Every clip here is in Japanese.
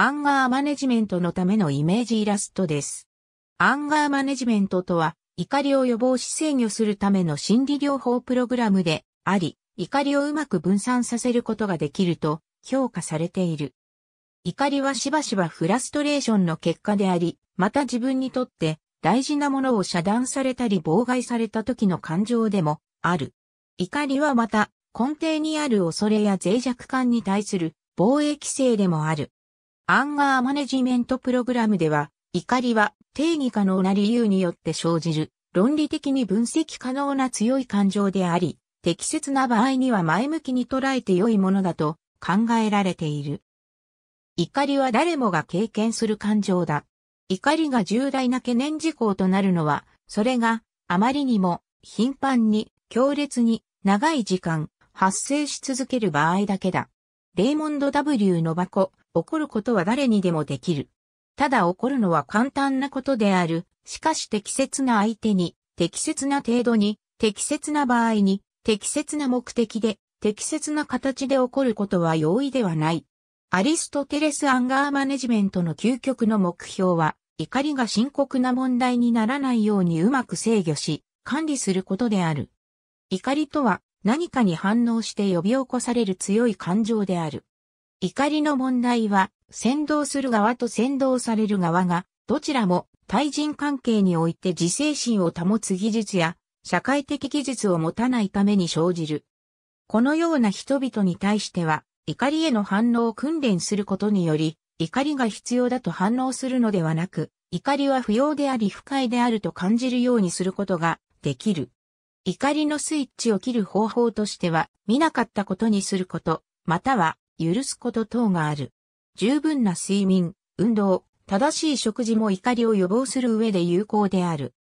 アンガーマネジメントのためのイメージイラストです。アンガーマネジメントとは、怒りを予防し制御するための心理療法プログラムであり、怒りをうまく分散させることができると評価されている。怒りはしばしばフラストレーションの結果であり、また自分にとって大事なものを遮断されたり妨害された時の感情でもある。怒りはまた根底にある恐れや脆弱感に対する防衛規制でもある。アンガーマネジメントプログラムでは、怒りは定義可能な理由によって生じる、論理的に分析可能な強い感情であり、適切な場合には前向きに捉えて良いものだと考えられている。怒りは誰もが経験する感情だ。怒りが重大な懸念事項となるのは、それがあまりにも頻繁に強烈に長い時間発生し続ける場合だけだ。レイモンド W の箱、怒ることは誰にでもできる。ただ怒るのは簡単なことである。しかし適切な相手に、適切な程度に、適切な場合に、適切な目的で、適切な形で起こることは容易ではない。アリストテレス・アンガーマネジメントの究極の目標は、怒りが深刻な問題にならないようにうまく制御し、管理することである。怒りとは、何かに反応して呼び起こされる強い感情である。怒りの問題は、先導する側と先導される側が、どちらも対人関係において自制心を保つ技術や、社会的技術を持たないために生じる。このような人々に対しては、怒りへの反応を訓練することにより、怒りが必要だと反応するのではなく、怒りは不要であり不快であると感じるようにすることができる。怒りのスイッチを切る方法としては、見なかったことにすること、または、許すこと等がある。十分な睡眠、運動、正しい食事も怒りを予防する上で有効である。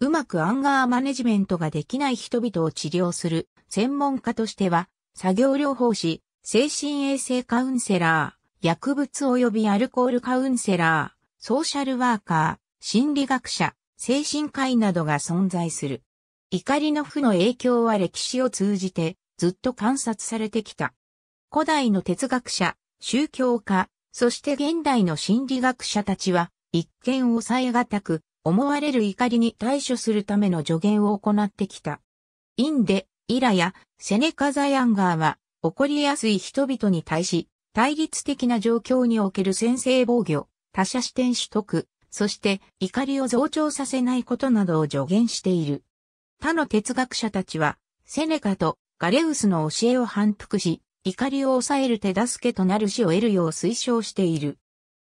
うまくアンガーマネジメントができない人々を治療する専門家としては、作業療法士、精神衛生カウンセラー、薬物及びアルコールカウンセラー、ソーシャルワーカー、心理学者、精神科医などが存在する。怒りの負の影響は歴史を通じてずっと観察されてきた。古代の哲学者、宗教家、そして現代の心理学者たちは、一見抑えがたく、思われる怒りに対処するための助言を行ってきた。インデ、イラやセネカザヤンガーは、起こりやすい人々に対し、対立的な状況における先制防御、他者視点取得、そして怒りを増長させないことなどを助言している。他の哲学者たちは、セネカとガレウスの教えを反復し、怒りを抑える手助けとなる死を得るよう推奨している。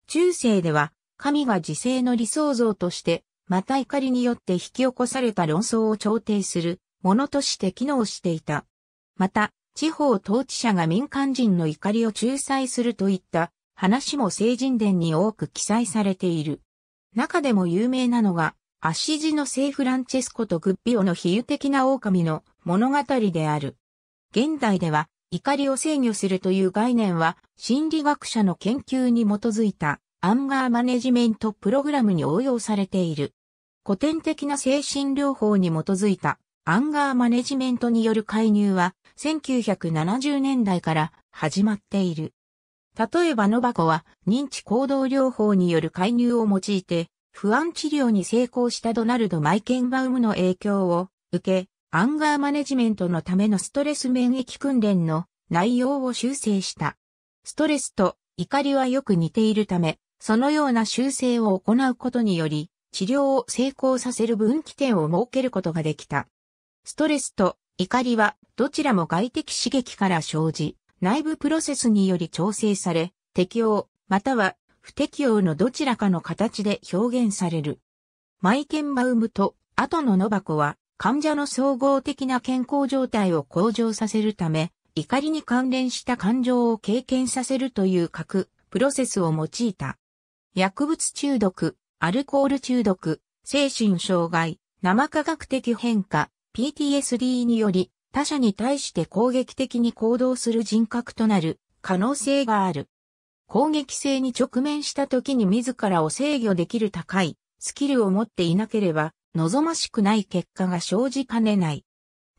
中世では、神が自生の理想像として、また怒りによって引き起こされた論争を調停するものとして機能していた。また、地方統治者が民間人の怒りを仲裁するといった話も聖人伝に多く記載されている。中でも有名なのが、アッシジの聖フランチェスコとグッビオの比喩的な狼の物語である。現代では怒りを制御するという概念は心理学者の研究に基づいたアンガーマネジメントプログラムに応用されている。古典的な精神療法に基づいたアンガーマネジメントによる介入は1970年代から始まっている。例えばノバコは認知行動療法による介入を用いて不安治療に成功したドナルド・マイケンバウムの影響を受け、アンガーマネジメントのためのストレス免疫訓練の内容を修正した。ストレスと怒りはよく似ているため、そのような修正を行うことにより、治療を成功させる分岐点を設けることができた。ストレスと怒りはどちらも外的刺激から生じ、内部プロセスにより調整され、適応、または不適応のどちらかの形で表現される。マイケンバウムと後のノノバコは患者の総合的な健康状態を向上させるため、怒りに関連した感情を経験させるという核、プロセスを用いた。薬物中毒、アルコール中毒、精神障害、生科学的変化、PTSD により他者に対して攻撃的に行動する人格となる可能性がある。攻撃性に直面した時に自らを制御できる高いスキルを持っていなければ望ましくない結果が生じかねない。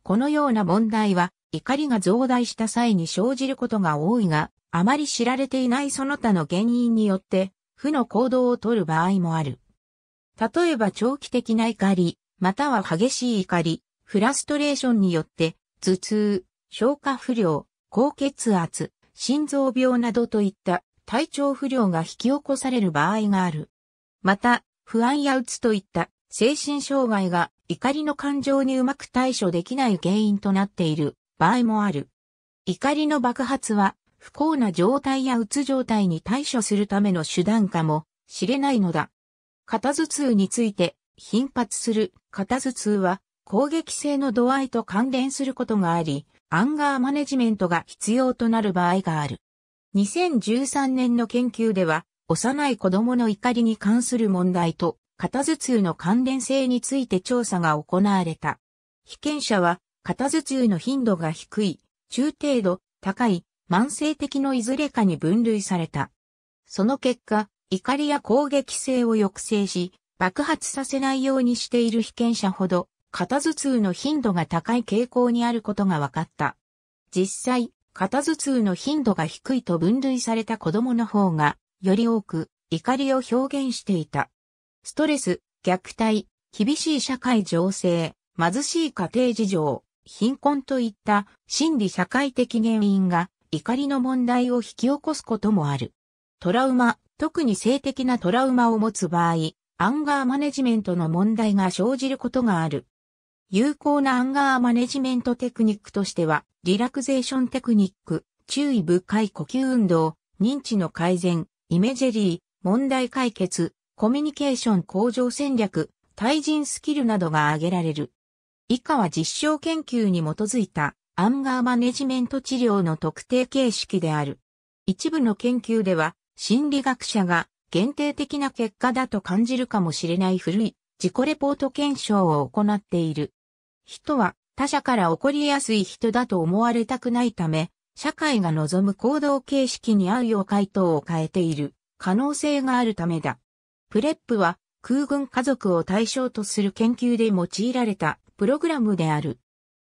このような問題は怒りが増大した際に生じることが多いが、あまり知られていないその他の原因によって、負の行動をとる場合もある。例えば長期的な怒り、または激しい怒り、フラストレーションによって、頭痛、消化不良、高血圧、心臓病などといった体調不良が引き起こされる場合がある。また、不安や鬱つといった精神障害が怒りの感情にうまく対処できない原因となっている場合もある。怒りの爆発は不幸な状態や鬱つ状態に対処するための手段かもしれないのだ。肩頭痛について頻発する肩頭痛は攻撃性の度合いと関連することがあり、アンガーマネジメントが必要となる場合がある。2013年の研究では、幼い子供の怒りに関する問題と、肩頭痛の関連性について調査が行われた。被験者は、肩頭痛の頻度が低い、中程度、高い、慢性的のいずれかに分類された。その結果、怒りや攻撃性を抑制し、爆発させないようにしている被験者ほど、肩頭痛の頻度が高い傾向にあることが分かった。実際、肩頭痛の頻度が低いと分類された子供の方が、より多く、怒りを表現していた。ストレス、虐待、厳しい社会情勢、貧しい家庭事情、貧困といった心理社会的原因が怒りの問題を引き起こすこともある。トラウマ、特に性的なトラウマを持つ場合、アンガーマネジメントの問題が生じることがある。有効なアンガーマネジメントテクニックとしては、リラクゼーションテクニック、注意深い呼吸運動、認知の改善、イメジェリー、問題解決、コミュニケーション向上戦略、対人スキルなどが挙げられる。以下は実証研究に基づいたアンガーマネジメント治療の特定形式である。一部の研究では、心理学者が限定的な結果だと感じるかもしれない古い自己レポート検証を行っている。人は他者から起こりやすい人だと思われたくないため、社会が望む行動形式に合うよう回答を変えている可能性があるためだ。プレップは空軍家族を対象とする研究で用いられたプログラムである。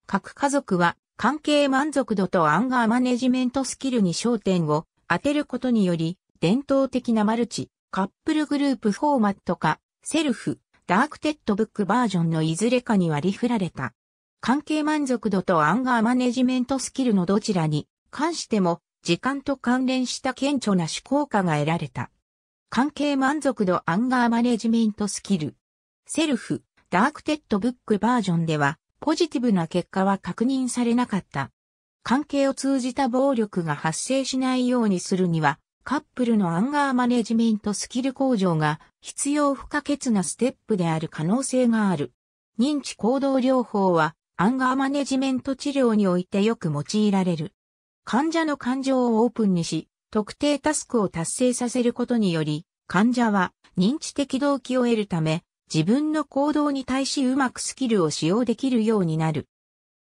各家族は関係満足度とアンガーマネジメントスキルに焦点を当てることにより、伝統的なマルチ、カップルグループフォーマット化、セルフ、ダークテッドブックバージョンのいずれかに割り振られた。関係満足度とアンガーマネジメントスキルのどちらに関しても時間と関連した顕著な思考価が得られた。関係満足度アンガーマネジメントスキル。セルフ、ダークテッドブックバージョンではポジティブな結果は確認されなかった。関係を通じた暴力が発生しないようにするにはカップルのアンガーマネジメントスキル向上が必要不可欠なステップである可能性がある。認知行動療法はアンガーマネジメント治療においてよく用いられる。患者の感情をオープンにし、特定タスクを達成させることにより、患者は認知的動機を得るため、自分の行動に対しうまくスキルを使用できるようになる。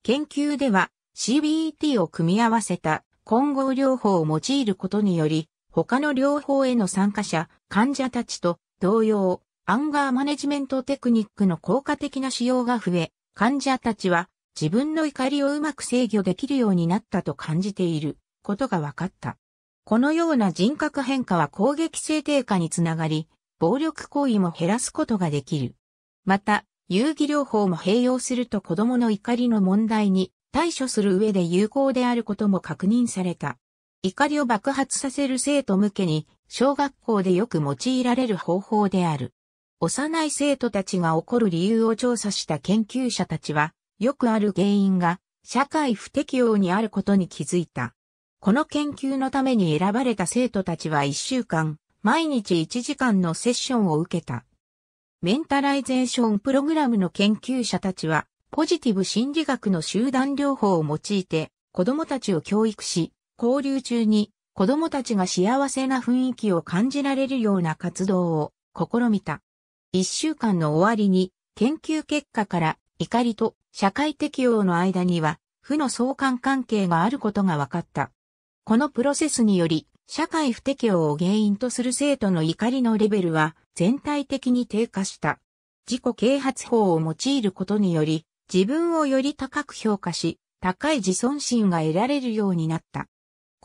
研究では CBET を組み合わせた混合療法を用いることにより、他の療法への参加者、患者たちと同様、アンガーマネジメントテクニックの効果的な使用が増え、患者たちは自分の怒りをうまく制御できるようになったと感じていることが分かった。このような人格変化は攻撃性低下につながり、暴力行為も減らすことができる。また、遊戯療法も併用すると子供の怒りの問題に対処する上で有効であることも確認された。怒りを爆発させる生徒向けに、小学校でよく用いられる方法である。幼い生徒たちが怒る理由を調査した研究者たちは、よくある原因が、社会不適応にあることに気づいた。この研究のために選ばれた生徒たちは1週間、毎日1時間のセッションを受けた。メンタライゼーションプログラムの研究者たちは、ポジティブ心理学の集団療法を用いて、子供たちを教育し、交流中に子供たちが幸せな雰囲気を感じられるような活動を試みた。一週間の終わりに研究結果から怒りと社会適応の間には負の相関関係があることが分かった。このプロセスにより社会不適応を原因とする生徒の怒りのレベルは全体的に低下した。自己啓発法を用いることにより自分をより高く評価し高い自尊心が得られるようになった。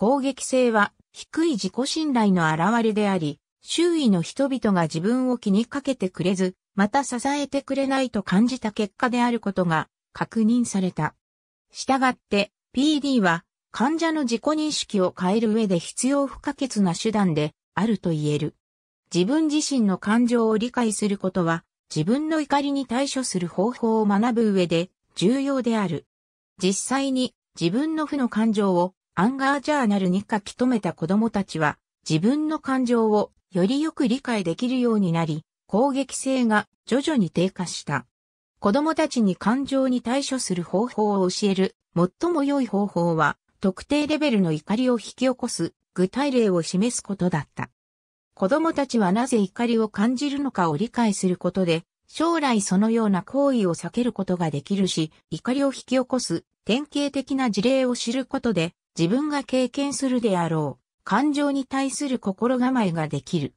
攻撃性は低い自己信頼の表れであり、周囲の人々が自分を気にかけてくれず、また支えてくれないと感じた結果であることが確認された。したがって PD は患者の自己認識を変える上で必要不可欠な手段であると言える。自分自身の感情を理解することは自分の怒りに対処する方法を学ぶ上で重要である。実際に自分の負の感情をアンガージャーナルに書き留めた子供たちは自分の感情をよりよく理解できるようになり、攻撃性が徐々に低下した。子供たちに感情に対処する方法を教える最も良い方法は特定レベルの怒りを引き起こす具体例を示すことだった。子供たちはなぜ怒りを感じるのかを理解することで、将来そのような行為を避けることができるし、怒りを引き起こす典型的な事例を知ることで、自分が経験するであろう、感情に対する心構えができる。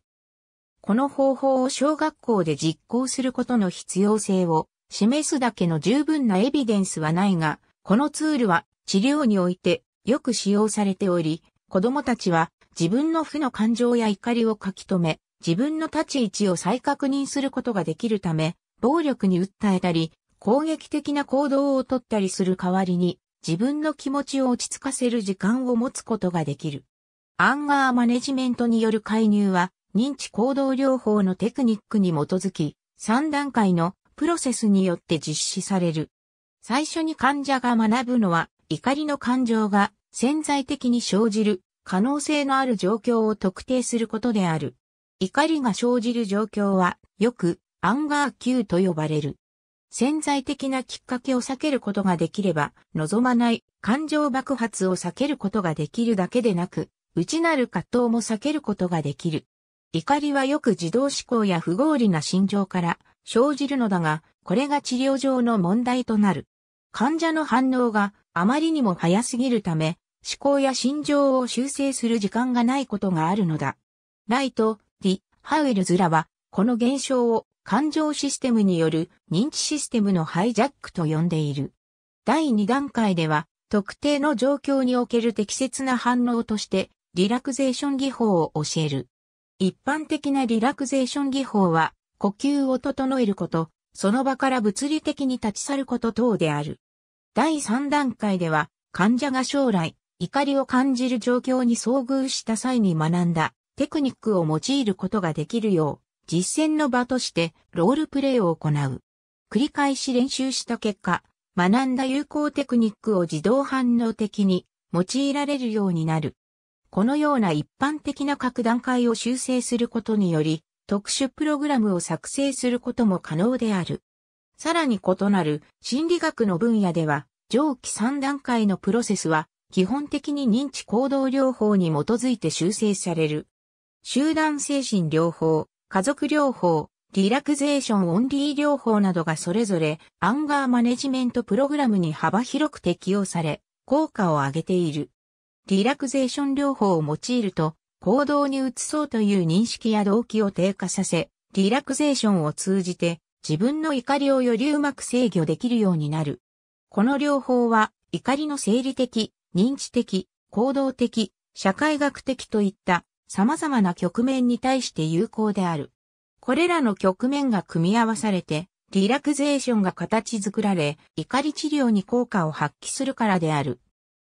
この方法を小学校で実行することの必要性を示すだけの十分なエビデンスはないが、このツールは治療においてよく使用されており、子供たちは自分の負の感情や怒りを書き留め、自分の立ち位置を再確認することができるため、暴力に訴えたり、攻撃的な行動をとったりする代わりに、自分の気持ちを落ち着かせる時間を持つことができる。アンガーマネジメントによる介入は、認知行動療法のテクニックに基づき、3段階のプロセスによって実施される。最初に患者が学ぶのは、怒りの感情が潜在的に生じる可能性のある状況を特定することである。怒りが生じる状況は、よく、アンガー級と呼ばれる。潜在的なきっかけを避けることができれば、望まない感情爆発を避けることができるだけでなく、内なる葛藤も避けることができる。怒りはよく自動思考や不合理な心情から生じるのだが、これが治療上の問題となる。患者の反応があまりにも早すぎるため、思考や心情を修正する時間がないことがあるのだ。ライト、ディ、ハウエルズらは、この現象を感情システムによる認知システムのハイジャックと呼んでいる。第2段階では、特定の状況における適切な反応として、リラクゼーション技法を教える。一般的なリラクゼーション技法は、呼吸を整えること、その場から物理的に立ち去ること等である。第3段階では、患者が将来、怒りを感じる状況に遭遇した際に学んだテクニックを用いることができるよう、実践の場としてロールプレイを行う。繰り返し練習した結果、学んだ有効テクニックを自動反応的に用いられるようになる。このような一般的な各段階を修正することにより、特殊プログラムを作成することも可能である。さらに異なる心理学の分野では、上記3段階のプロセスは、基本的に認知行動療法に基づいて修正される。集団精神療法、家族療法、リラクゼーションオンリー療法などがそれぞれアンガーマネジメントプログラムに幅広く適用され、効果を上げている。リラクゼーション療法を用いると、行動に移そうという認識や動機を低下させ、リラクゼーションを通じて自分の怒りをよりうまく制御できるようになる。この療法は怒りの生理的、認知的、行動的、社会学的といった様々な局面に対して有効である。これらの局面が組み合わされて、リラクゼーションが形作られ、怒り治療に効果を発揮するからである。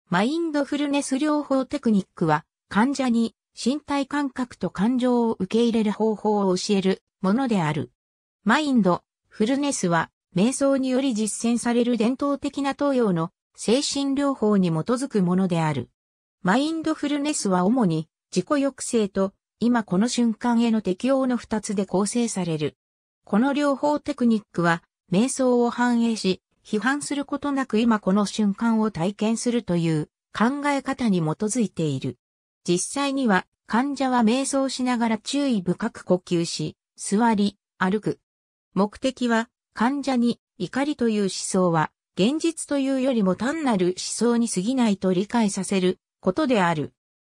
マインドフルネス療法テクニックは、患者に身体感覚と感情を受け入れる方法を教えるものである。マインド、フルネスは、瞑想により実践される伝統的な東洋の精神療法に基づくものである。マインドフルネスは主に自己抑制と今この瞬間への適応の二つで構成される。この両方テクニックは瞑想を反映し、批判することなく今この瞬間を体験するという考え方に基づいている。実際には患者は瞑想しながら注意深く呼吸し、座り、歩く。目的は患者に怒りという思想は現実というよりも単なる思想に過ぎないと理解させることである。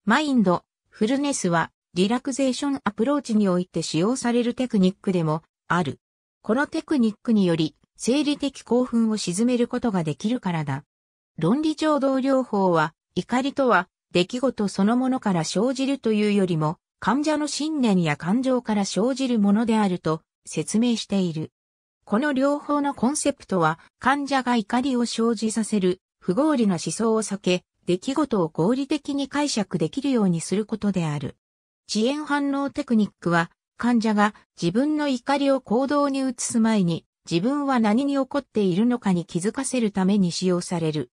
マインド、フルネスはリラクゼーションアプローチにおいて使用されるテクニックでもある。このテクニックにより生理的興奮を沈めることができるからだ。論理情動療法は怒りとは出来事そのものから生じるというよりも患者の信念や感情から生じるものであると説明している。この両方のコンセプトは患者が怒りを生じさせる不合理な思想を避け出来事を合理的に解釈できるようにすることである。遅延反応テクニックは、患者が自分の怒りを行動に移す前に、自分は何に起こっているのかに気づかせるために使用される。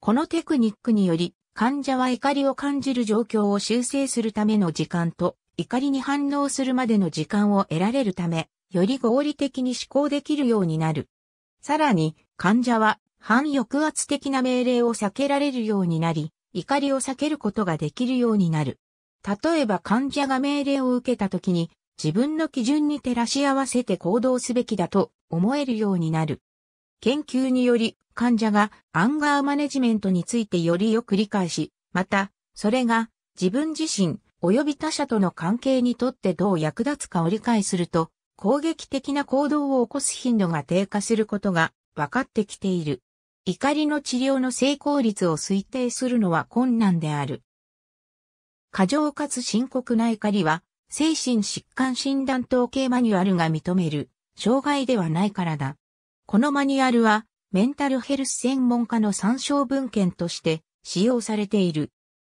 このテクニックにより、患者は怒りを感じる状況を修正するための時間と、怒りに反応するまでの時間を得られるため、より合理的に思考できるようになる。さらに、患者は反抑圧的な命令を避けられるようになり、怒りを避けることができるようになる。例えば患者が命令を受けた時に、自分の基準に照らし合わせて行動すべきだと思えるようになる。研究により、患者がアンガーマネジメントについてよりよく理解し、また、それが自分自身及び他者との関係にとってどう役立つかを理解すると、攻撃的な行動を起こす頻度が低下することが分かってきている。怒りの治療の成功率を推定するのは困難である。過剰かつ深刻な怒りは、精神疾患診断統計マニュアルが認める、障害ではないからだ。このマニュアルは、メンタルヘルス専門家の参照文献として使用されている。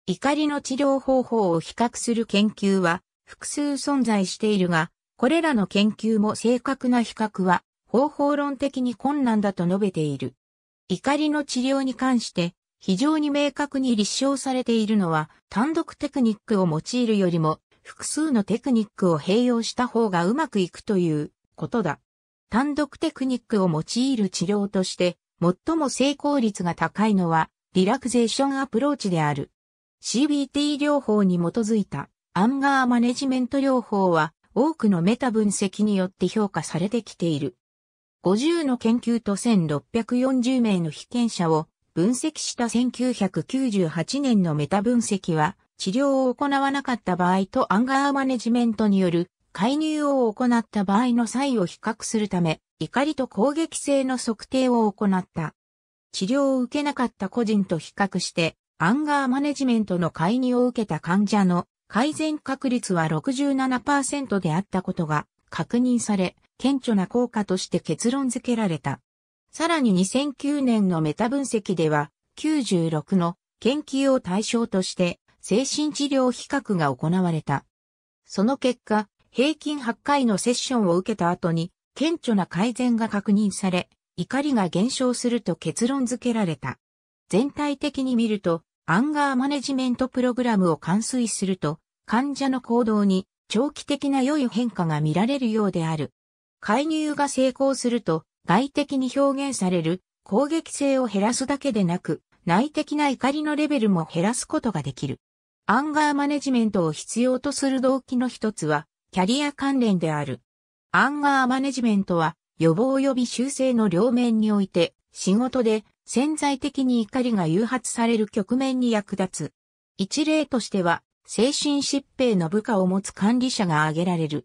怒りの治療方法を比較する研究は複数存在しているが、これらの研究も正確な比較は方法論的に困難だと述べている。怒りの治療に関して非常に明確に立証されているのは単独テクニックを用いるよりも複数のテクニックを併用した方がうまくいくということだ。単独テクニックを用いる治療として最も成功率が高いのはリラクゼーションアプローチである。CBT 療法に基づいたアンガーマネジメント療法は多くのメタ分析によって評価されてきている。50の研究と1640名の被験者を分析した1998年のメタ分析は、治療を行わなかった場合とアンガーマネジメントによる介入を行った場合の際を比較するため、怒りと攻撃性の測定を行った。治療を受けなかった個人と比較して、アンガーマネジメントの介入を受けた患者の改善確率は67%であったことが確認され、顕著な効果として結論付けられた。さらに2009年のメタ分析では、96の研究を対象として、精神治療比較が行われた。その結果、平均8回のセッションを受けた後に、顕著な改善が確認され、怒りが減少すると結論付けられた。全体的に見ると、アンガーマネジメントプログラムを完遂すると、患者の行動に長期的な良い変化が見られるようである。介入が成功すると外的に表現される攻撃性を減らすだけでなく、内的な怒りのレベルも減らすことができる。アンガーマネジメントを必要とする動機の一つは、キャリア関連である。アンガーマネジメントは、予防及び修正の両面において、仕事で潜在的に怒りが誘発される局面に役立つ。一例としては、精神疾病の部下を持つ管理者が挙げられる。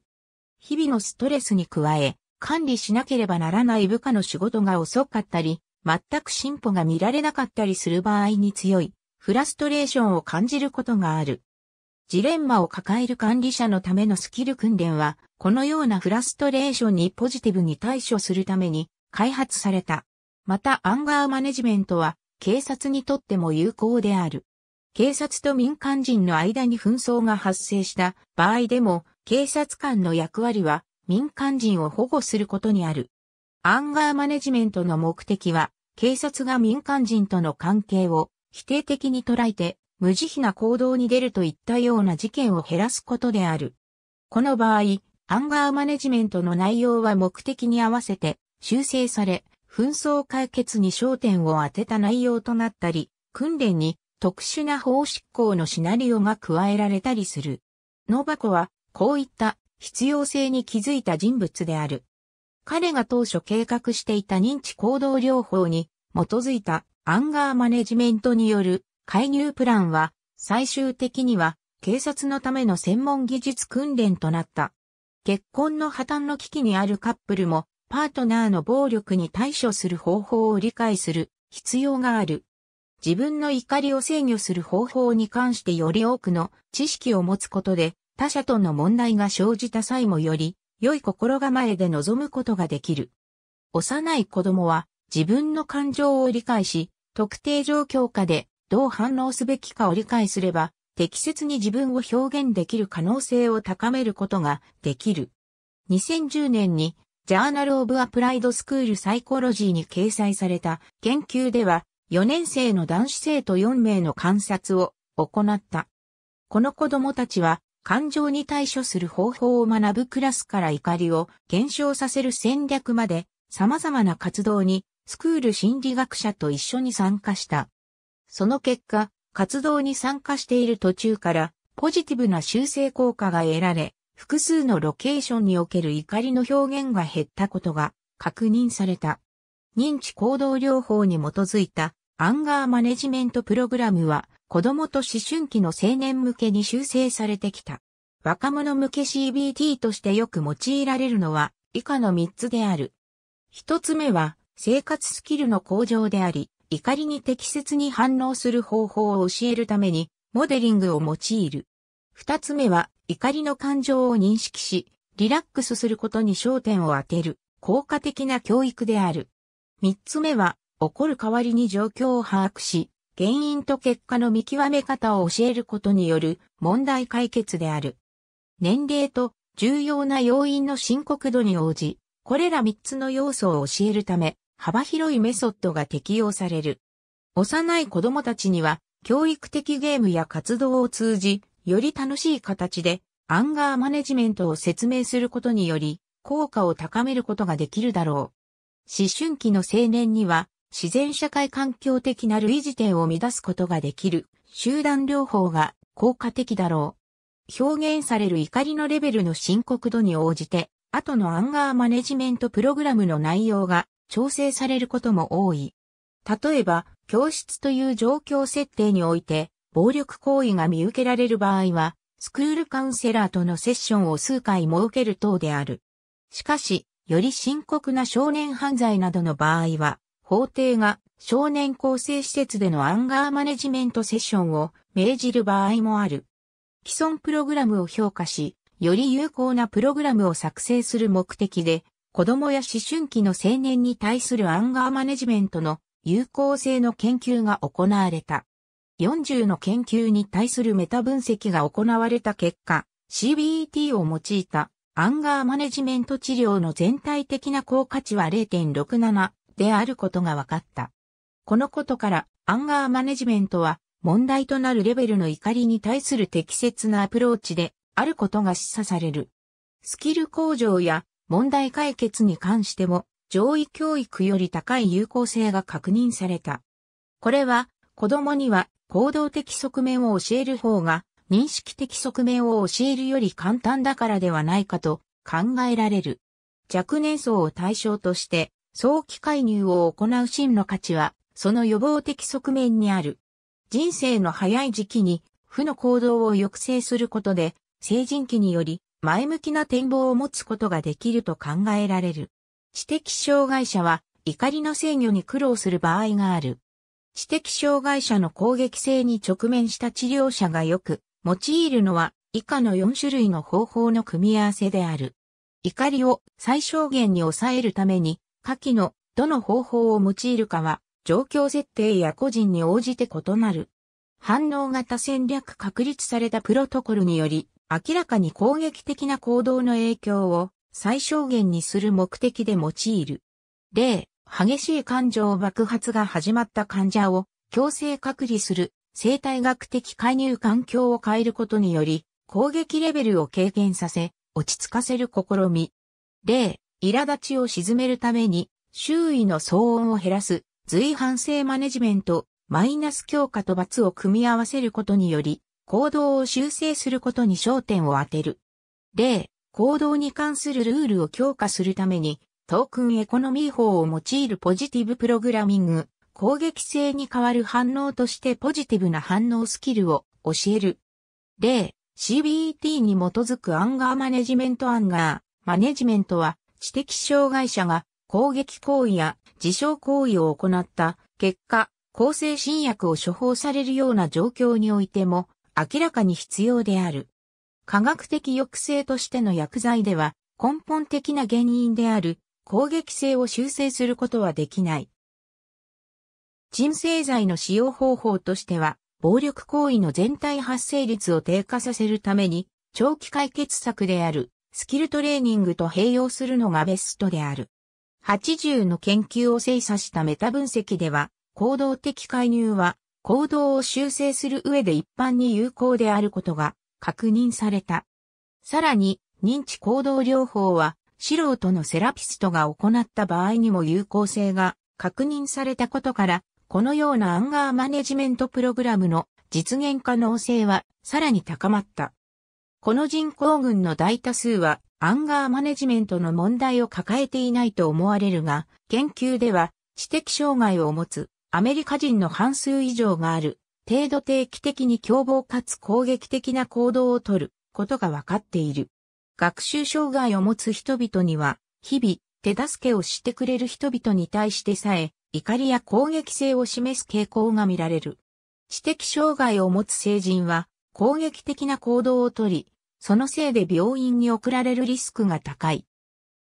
日々のストレスに加え、管理しなければならない部下の仕事が遅かったり、全く進歩が見られなかったりする場合に強い、フラストレーションを感じることがある。ジレンマを抱える管理者のためのスキル訓練は、このようなフラストレーションにポジティブに対処するために開発された。また、アンガーマネジメントは、警察にとっても有効である。警察と民間人の間に紛争が発生した場合でも、警察官の役割は民間人を保護することにある。アンガーマネジメントの目的は、警察が民間人との関係を否定的に捉えて、無慈悲な行動に出るといったような事件を減らすことである。この場合、アンガーマネジメントの内容は目的に合わせて修正され、紛争解決に焦点を当てた内容となったり、訓練に特殊な法執行のシナリオが加えられたりする。ノバコはこういった必要性に気づいた人物である。彼が当初計画していた認知行動療法に基づいたアンガーマネジメントによる介入プランは最終的には警察のための専門技術訓練となった。結婚の破綻の危機にあるカップルもパートナーの暴力に対処する方法を理解する必要がある。自分の怒りを制御する方法に関してより多くの知識を持つことで他者との問題が生じた際もより、良い心構えで臨むことができる。幼い子供は自分の感情を理解し、特定状況下でどう反応すべきかを理解すれば、適切に自分を表現できる可能性を高めることができる。2010年にジャーナル・オブ・アプライド・スクール・サイコロジーに掲載された研究では、4年生の男子生徒4名の観察を行った。この子供たちは感情に対処する方法を学ぶクラスから怒りを減少させる戦略まで様々な活動にスクール心理学者と一緒に参加した。その結果、活動に参加している途中からポジティブな修正効果が得られ、複数のロケーションにおける怒りの表現が減ったことが確認された。認知行動療法に基づいたアンガーマネジメントプログラムは子供と思春期の青年向けに修正されてきた。若者向け CBT としてよく用いられるのは以下の3つである。1つ目は生活スキルの向上であり、怒りに適切に反応する方法を教えるためにモデリングを用いる。2つ目は怒りの感情を認識し、リラックスすることに焦点を当てる効果的な教育である。3つ目は怒る代わりに状況を把握し、原因と結果の見極め方を教えることによる問題解決である。年齢と重要な要因の深刻度に応じ、これら3つの要素を教えるため、幅広いメソッドが適用される。幼い子供たちには、教育的ゲームや活動を通じ、より楽しい形で、アンガーマネジメントを説明することにより、効果を高めることができるだろう。思春期の青年には、自然社会環境的な類似点を乱すことができる集団療法が効果的だろう。表現される怒りのレベルの深刻度に応じて、後のアンガーマネジメントプログラムの内容が調整されることも多い。例えば、教室という状況設定において、暴力行為が見受けられる場合は、スクールカウンセラーとのセッションを数回設ける等である。しかし、より深刻な少年犯罪などの場合は、法廷が少年構成施設でのアンガーマネジメントセッションを命じる場合もある。既存プログラムを評価し、より有効なプログラムを作成する目的で、子供や思春期の青年に対するアンガーマネジメントの有効性の研究が行われた。40の研究に対するメタ分析が行われた結果、CBET を用いたアンガーマネジメント治療の全体的な効果値は0.67であることが分かった。このことから、アンガーマネジメントは、問題となるレベルの怒りに対する適切なアプローチで、あることが示唆される。スキル向上や問題解決に関しても、上位教育より高い有効性が確認された。これは、子供には行動的側面を教える方が、認識的側面を教えるより簡単だからではないかと考えられる。若年層を対象として、早期介入を行う真の価値は、その予防的側面にある。人生の早い時期に、負の行動を抑制することで、成人期により、前向きな展望を持つことができると考えられる。知的障害者は、怒りの制御に苦労する場合がある。知的障害者の攻撃性に直面した治療者がよく、用いるのは、以下の4種類の方法の組み合わせである。怒りを最小限に抑えるために、下記のどの方法を用いるかは、状況設定や個人に応じて異なる。反応型戦略確立されたプロトコルにより、明らかに攻撃的な行動の影響を最小限にする目的で用いる。例、激しい感情爆発が始まった患者を強制隔離する生態学的介入環境を変えることにより攻撃レベルを軽減させ落ち着かせる試み。例、苛立ちを沈めるために、周囲の騒音を減らす、随伴性マネジメント、マイナス強化と罰を組み合わせることにより、行動を修正することに焦点を当てる。例、行動に関するルールを強化するために、トークンエコノミー法を用いるポジティブプログラミング、攻撃性に変わる反応としてポジティブな反応スキルを教える。例、c b t に基づくアンガーマネジメントアンガー、マネジメントは知的障害者が攻撃行為や自傷行為を行った結果、抗精神薬を処方されるような状況においても明らかに必要である。科学的抑制としての薬剤では根本的な原因である攻撃性を修正することはできない。鎮静剤の使用方法としては暴力行為の全体発生率を低下させるために長期解決策であるスキルトレーニングと併用するのがベストである。80の研究を精査したメタ分析では、行動的介入は、行動を修正する上で一般に有効であることが確認された。さらに、認知行動療法は、素人のセラピストが行った場合にも有効性が確認されたことから、このようなアンガーマネジメントプログラムの実現可能性はさらに高まった。この人口群の大多数はアンガーマネジメントの問題を抱えていないと思われるが、研究では知的障害を持つアメリカ人の半数以上がある程度定期的に凶暴かつ攻撃的な行動をとることが分かっている。学習障害を持つ人々には日々手助けをしてくれる人々に対してさえ怒りや攻撃性を示す傾向が見られる。知的障害を持つ成人は攻撃的な行動をとり、そのせいで病院に送られるリスクが高い。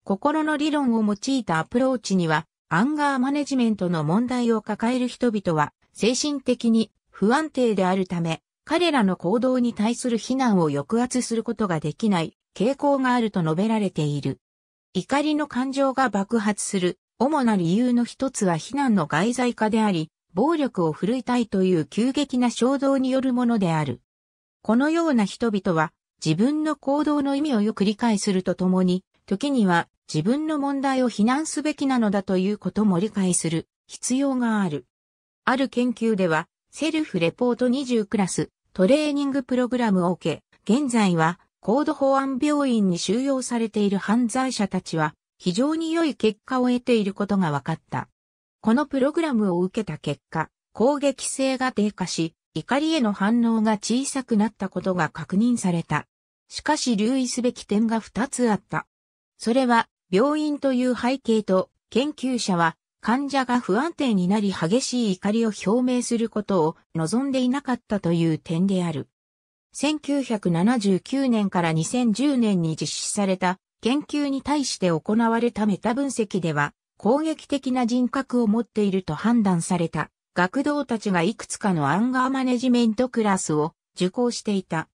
心の理論を用いたアプローチには、アンガーマネジメントの問題を抱える人々は、精神的に不安定であるため、彼らの行動に対する非難を抑圧することができない傾向があると述べられている。怒りの感情が爆発する主な理由の一つは非難の外在化であり、暴力を振るいたいという急激な衝動によるものである。このような人々は自分の行動の意味をよく理解するとともに、時には自分の問題を非難すべきなのだということも理解する必要がある。ある研究では、セルフレポート20クラストレーニングプログラムを受け、現在は高度保安病院に収容されている犯罪者たちは非常に良い結果を得ていることが分かった。このプログラムを受けた結果、攻撃性が低下し、怒りへの反応が小さくなったことが確認された。しかし留意すべき点が2つあった。それは、病院という背景と、研究者は、患者が不安定になり激しい怒りを表明することを望んでいなかったという点である。1979年から2010年に実施された研究に対して行われたメタ分析では、攻撃的な人格を持っていると判断された学童たちがいくつかのアンガーマネジメントクラスを受講していた。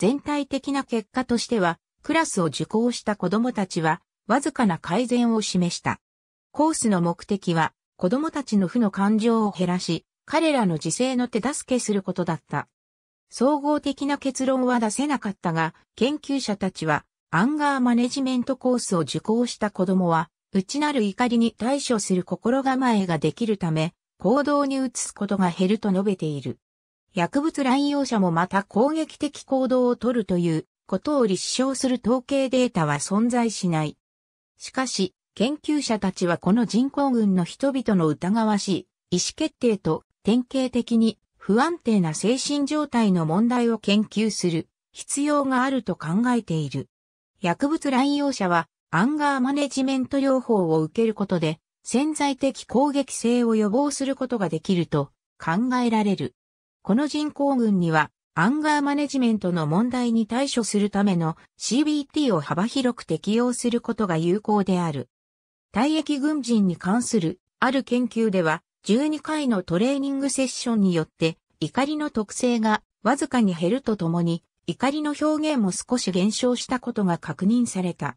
全体的な結果としては、クラスを受講した子供たちは、わずかな改善を示した。コースの目的は、子供たちの負の感情を減らし、彼らの自制の手助けすることだった。総合的な結論は出せなかったが、研究者たちは、アンガーマネジメントコースを受講した子供は、内なる怒りに対処する心構えができるため、行動に移すことが減ると述べている。薬物乱用者もまた攻撃的行動をとるということを立証する統計データは存在しない。しかし、研究者たちはこの人口群の人々の疑わしい意思決定と典型的に不安定な精神状態の問題を研究する必要があると考えている。薬物乱用者はアンガーマネジメント療法を受けることで潜在的攻撃性を予防することができると考えられる。この人口群には、アンガーマネジメントの問題に対処するための CBT を幅広く適用することが有効である。退役軍人に関するある研究では、12回のトレーニングセッションによって、怒りの特性がわずかに減るとともに、怒りの表現も少し減少したことが確認された。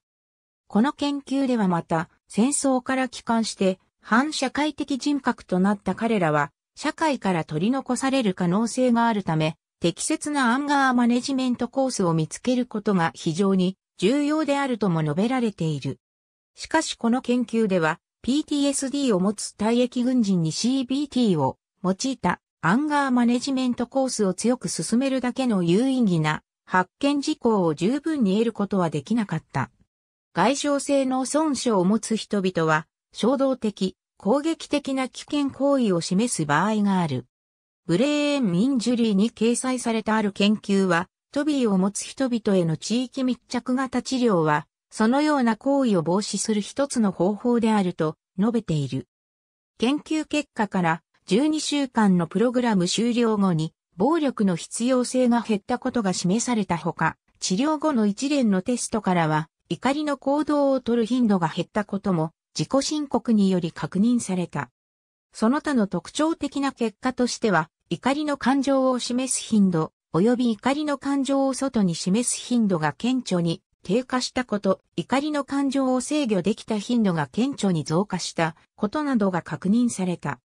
この研究ではまた、戦争から帰還して、反社会的人格となった彼らは、社会から取り残される可能性があるため、適切なアンガーマネジメントコースを見つけることが非常に重要であるとも述べられている。しかしこの研究では、PTSD を持つ退役軍人に CBT を用いたアンガーマネジメントコースを強く進めるだけの有意義な発見事項を十分に得ることはできなかった。外傷性の損傷を持つ人々は衝動的、攻撃的な危険行為を示す場合がある。ブレーン・インジュリーに掲載されたある研究は、トビーを持つ人々への地域密着型治療は、そのような行為を防止する一つの方法であると述べている。研究結果から12週間のプログラム終了後に暴力の必要性が減ったことが示されたほか、治療後の一連のテストからは怒りの行動を取る頻度が減ったことも自己申告により確認された。その他の特徴的な結果としては、怒りの感情を示す頻度、及び怒りの感情を外に示す頻度が顕著に低下したこと、怒りの感情を制御できた頻度が顕著に増加したことなどが確認された。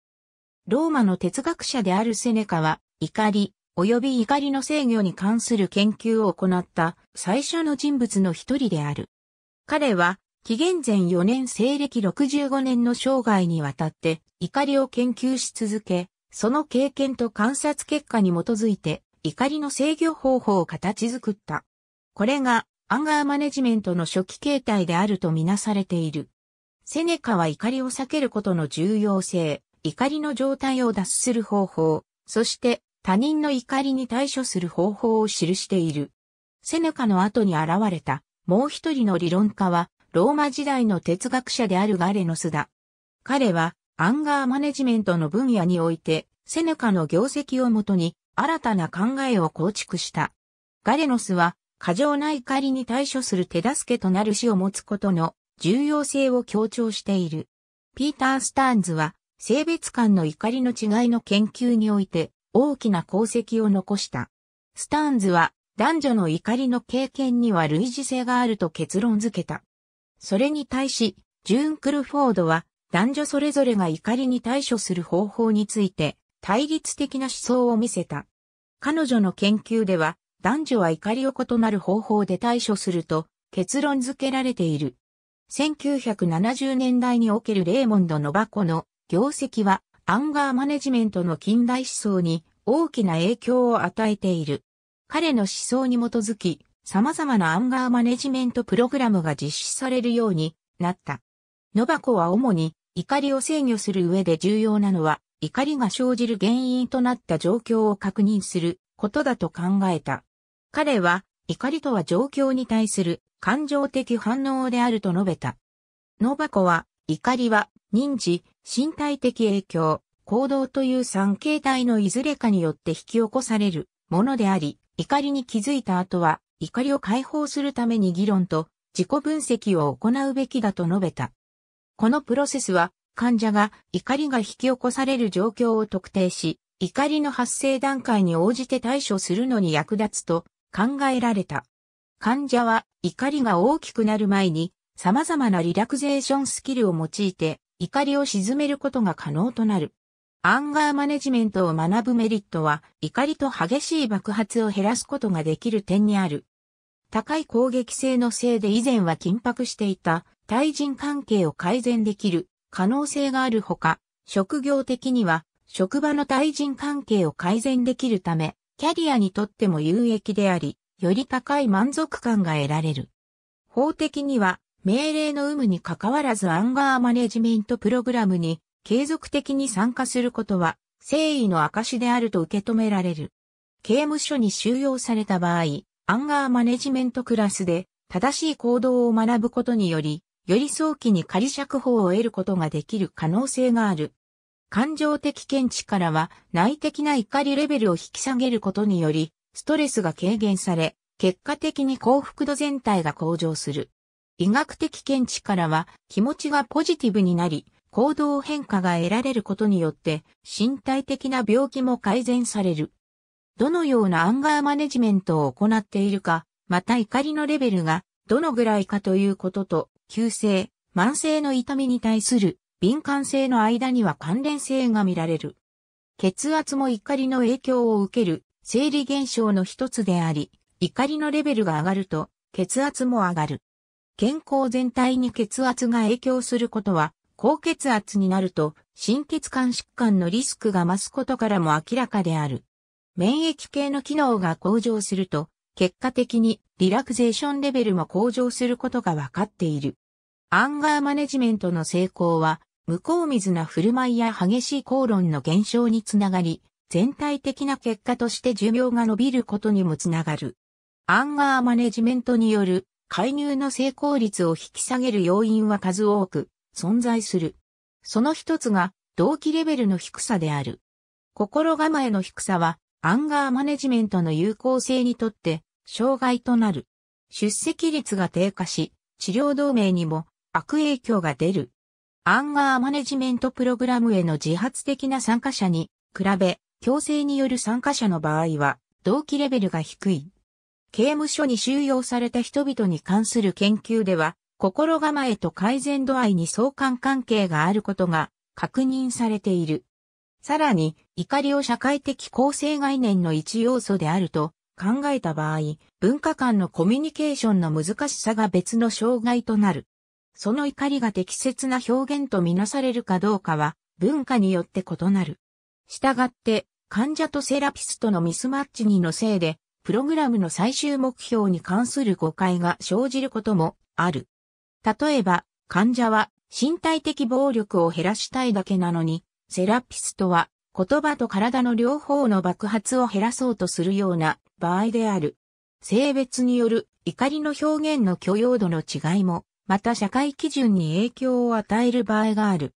ローマの哲学者であるセネカは、怒り、及び怒りの制御に関する研究を行った最初の人物の一人である。彼は、紀元前4年西暦65年の生涯にわたって怒りを研究し続け、その経験と観察結果に基づいて怒りの制御方法を形作った。これがアンガーマネジメントの初期形態であるとみなされている。セネカは怒りを避けることの重要性、怒りの状態を脱する方法、そして他人の怒りに対処する方法を記している。セネカの後に現れたもう一人の理論家はローマ時代の哲学者であるガレノスだ。彼は、アンガーマネジメントの分野において、セネカの業績をもとに、新たな考えを構築した。ガレノスは、過剰な怒りに対処する手助けとなる死を持つことの重要性を強調している。ピーター・スターンズは、性別間の怒りの違いの研究において、大きな功績を残した。スターンズは、男女の怒りの経験には類似性があると結論付けた。それに対し、ジューン・クルフォードは、男女それぞれが怒りに対処する方法について、対立的な思想を見せた。彼女の研究では、男女は怒りを異なる方法で対処すると、結論付けられている。1970年代におけるレーモンド・ノバコの業績は、アンガーマネジメントの近代思想に大きな影響を与えている。彼の思想に基づき、様々なアンガーマネジメントプログラムが実施されるようになった。ノバコは主に怒りを制御する上で重要なのは怒りが生じる原因となった状況を確認することだと考えた。彼は怒りとは状況に対する感情的反応であると述べた。ノバコは怒りは認知、身体的影響、行動という3形態のいずれかによって引き起こされるものであり、怒りに気づいた後は怒りを解放するために議論と自己分析を行うべきだと述べた。このプロセスは患者が怒りが引き起こされる状況を特定し、怒りの発生段階に応じて対処するのに役立つと考えられた。患者は怒りが大きくなる前に様々なリラクゼーションスキルを用いて怒りを鎮めることが可能となる。アンガーマネジメントを学ぶメリットは、怒りと激しい爆発を減らすことができる点にある。高い攻撃性のせいで以前は緊迫していた対人関係を改善できる可能性があるほか、職業的には職場の対人関係を改善できるため、キャリアにとっても有益であり、より高い満足感が得られる。法的には、命令の有無に関わらずアンガーマネジメントプログラムに継続的に参加することは、誠意の証であると受け止められる。刑務所に収容された場合、アンガーマネジメントクラスで正しい行動を学ぶことにより、より早期に仮釈放を得ることができる可能性がある。感情的見地からは内的な怒りレベルを引き下げることにより、ストレスが軽減され、結果的に幸福度全体が向上する。医学的見地からは気持ちがポジティブになり、行動変化が得られることによって身体的な病気も改善される。どのようなアンガーマネジメントを行っているか、また怒りのレベルがどのぐらいかということと、急性、慢性の痛みに対する敏感性の間には関連性が見られる。血圧も怒りの影響を受ける生理現象の一つであり、怒りのレベルが上がると血圧も上がる。健康全体に血圧が影響することは高血圧になると心血管疾患のリスクが増すことからも明らかである。免疫系の機能が向上すると、結果的にリラクゼーションレベルも向上することが分かっている。アンガーマネジメントの成功は、向こう水な振る舞いや激しい口論の減少につながり、全体的な結果として寿命が伸びることにもつながる。アンガーマネジメントによる介入の成功率を引き下げる要因は数多く、存在する。その一つが動機レベルの低さである。心構えの低さはアンガーマネジメントの有効性にとって障害となる。出席率が低下し、治療同盟にも悪影響が出る。アンガーマネジメントプログラムへの自発的な参加者に比べ、強制による参加者の場合は、動機レベルが低い。刑務所に収容された人々に関する研究では、心構えと改善度合いに相関関係があることが確認されている。さらに、怒りを社会的構成概念の一要素であると考えた場合、文化間のコミュニケーションの難しさが別の障害となる。その怒りが適切な表現とみなされるかどうかは文化によって異なる。したがって、患者とセラピストのミスマッチにのせいで、プログラムの最終目標に関する誤解が生じることもある。例えば、患者は身体的暴力を減らしたいだけなのに、セラピストは言葉と体の両方の爆発を減らそうとするような場合である。性別による怒りの表現の許容度の違いも、また社会基準に影響を与える場合がある。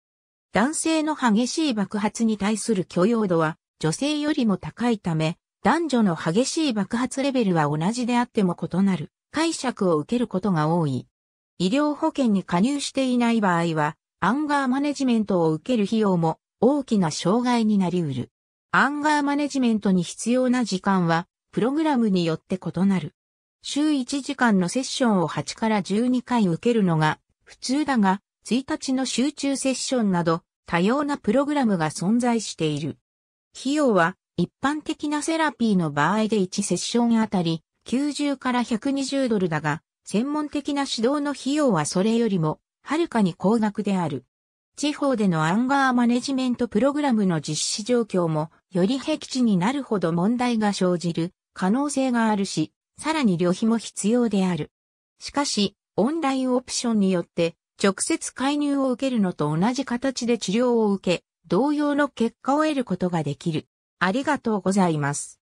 男性の激しい爆発に対する許容度は女性よりも高いため、男女の激しい爆発レベルは同じであっても異なる解釈を受けることが多い。医療保険に加入していない場合は、アンガーマネジメントを受ける費用も大きな障害になりうる。アンガーマネジメントに必要な時間は、プログラムによって異なる。週1時間のセッションを8から12回受けるのが普通だが、1日の集中セッションなど多様なプログラムが存在している。費用は一般的なセラピーの場合で1セッションあたり90から120ドルだが、専門的な指導の費用はそれよりも、はるかに高額である。地方でのアンガーマネジメントプログラムの実施状況も、より僻地になるほど問題が生じる可能性があるし、さらに旅費も必要である。しかし、オンラインオプションによって、直接介入を受けるのと同じ形で治療を受け、同様の結果を得ることができる。ありがとうございます。